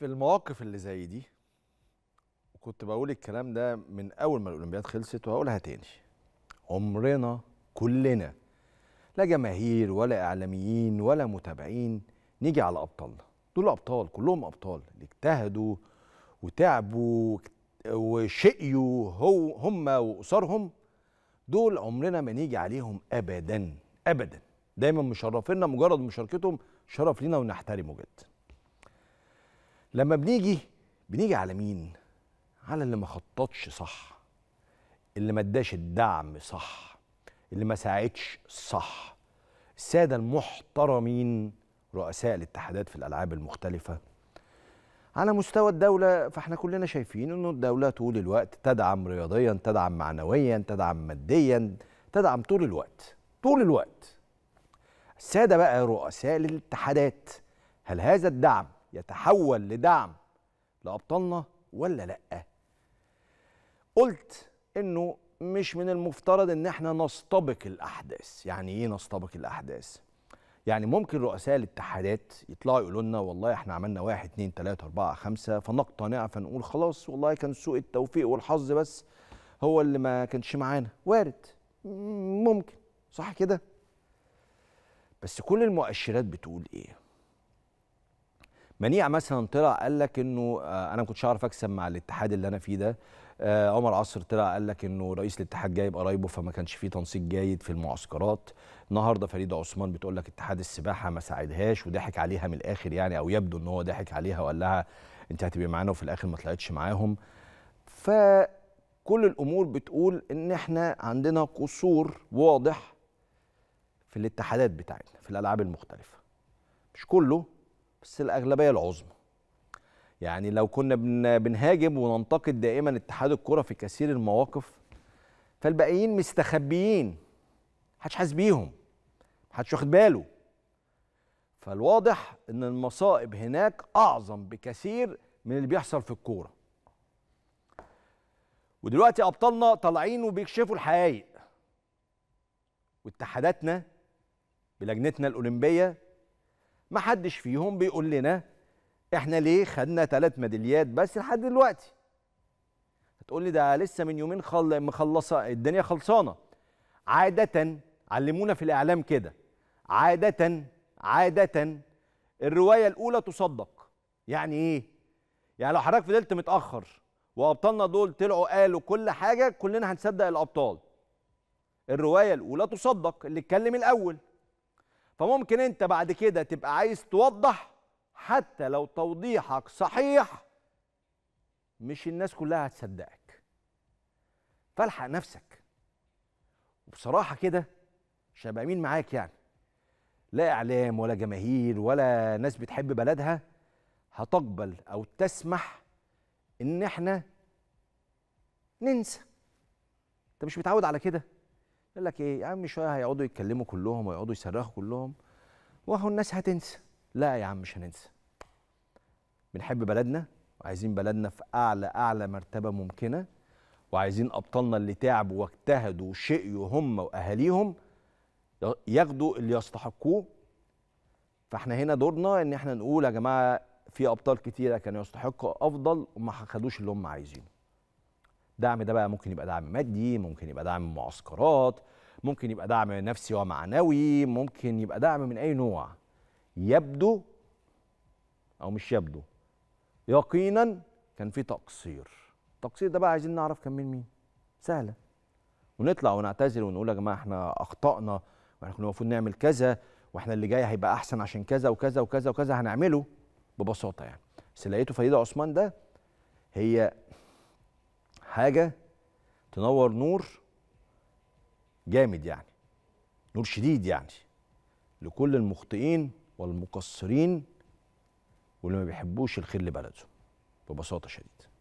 في المواقف اللي زي دي وكنت بقول الكلام ده من اول ما الاولمبياد خلصت وهقولها تاني عمرنا كلنا لا جماهير ولا اعلاميين ولا متابعين نيجي على ابطالنا دول ابطال كلهم ابطال اللي اجتهدوا وتعبوا وشقيوا هو هم واسرهم دول عمرنا ما نيجي عليهم ابدا ابدا دايما مشرفينا مجرد مشاركتهم شرف لينا ونحترمه جدا لما بنيجي بنيجي على مين على اللي ما خططش صح اللي ما اداش الدعم صح اللي ما ساعدش صح الساده المحترمين رؤساء الاتحادات في الالعاب المختلفه على مستوى الدولة فاحنا كلنا شايفين انه الدولة طول الوقت تدعم رياضيا تدعم معنويا تدعم ماديا تدعم طول الوقت طول الوقت السادة بقى رؤساء الاتحادات هل هذا الدعم يتحول لدعم لأبطالنا ولا لأ قلت أنه مش من المفترض أن احنا نستبق الأحداث يعني إيه نستبق الأحداث؟ يعني ممكن رؤساء الاتحادات يطلعوا يقولوا لنا والله احنا عملنا واحد اتنين تلاته اربعه خمسه فنقتنع فنقول خلاص والله كان سوء التوفيق والحظ بس هو اللي ما كانش معانا وارد ممكن صح كده بس كل المؤشرات بتقول ايه منيع مثلا طلع قال لك انه آه، انا ما كنتش هعرف اكسب مع الاتحاد اللي انا فيه ده آه، عمر عصر طلع قال لك انه رئيس الاتحاد جايب قرايبه فما كانش فيه تنسيق جيد في المعسكرات النهارده فريده عثمان بتقول لك اتحاد السباحه ما ساعدهاش وضحك عليها من الاخر يعني او يبدو ان هو ضحك عليها وقال لها انت هتبقي معانا وفي الاخر ما طلعتش معاهم فكل الامور بتقول ان احنا عندنا قصور واضح في الاتحادات بتاعتنا في الالعاب المختلفه مش كله بس الاغلبيه العظمى يعني لو كنا بنهاجم وننتقد دائما اتحاد الكره في كثير المواقف فالباقيين مستخبيين محدش حاسس بيهم محدش واخد باله فالواضح ان المصائب هناك اعظم بكثير من اللي بيحصل في الكوره ودلوقتي ابطالنا طالعين وبيكشفوا الحقائق واتحاداتنا بلجنتنا الاولمبيه ما حدش فيهم بيقول لنا احنا ليه خدنا ثلاث ميداليات بس لحد دلوقتي هتقول لي ده لسه من يومين خل... مخلصه الدنيا خلصانه عاده علمونا في الاعلام كده عاده عاده الروايه الاولى تصدق يعني ايه يعني لو حضرتك فضلت متاخر وابطالنا دول طلعوا قالوا كل حاجه كلنا هنصدق الابطال الروايه الاولى تصدق اللي اتكلم الاول فممكن انت بعد كده تبقى عايز توضح حتى لو توضيحك صحيح مش الناس كلها هتصدقك فالحق نفسك وبصراحه كده شباب مين معاك يعني لا اعلام ولا جماهير ولا ناس بتحب بلدها هتقبل او تسمح ان احنا ننسى انت مش متعود على كده قال لك ايه يا عم شويه هيقعدوا يتكلموا كلهم ويقعدوا يصرخوا كلهم واهو الناس هتنسى لا يا عم مش هننسى بنحب بلدنا وعايزين بلدنا في اعلى اعلى مرتبه ممكنه وعايزين ابطالنا اللي تعبوا واجتهدوا وشقيوا هم واهاليهم ياخدوا اللي يستحقوه فاحنا هنا دورنا ان احنا نقول يا جماعه في ابطال كتيره كانوا يستحقوا افضل وما خدوش اللي هم عايزينه الدعم ده بقى ممكن يبقى دعم مادي ممكن يبقى دعم معسكرات ممكن يبقى دعم نفسي ومعنوي ممكن يبقى دعم من اي نوع يبدو او مش يبدو يقينا كان في تقصير التقصير ده بقى عايزين نعرف كان من مين سهله ونطلع ونعتذر ونقول يا جماعه احنا اخطانا واحنا كنا المفروض نعمل كذا واحنا اللي جاي هيبقى احسن عشان كذا وكذا وكذا وكذا هنعمله ببساطه يعني بس لقيته فريده عثمان ده هي حاجه تنور نور جامد يعني نور شديد يعني لكل المخطئين والمقصرين واللي ما بيحبوش الخير لبلده ببساطه شديده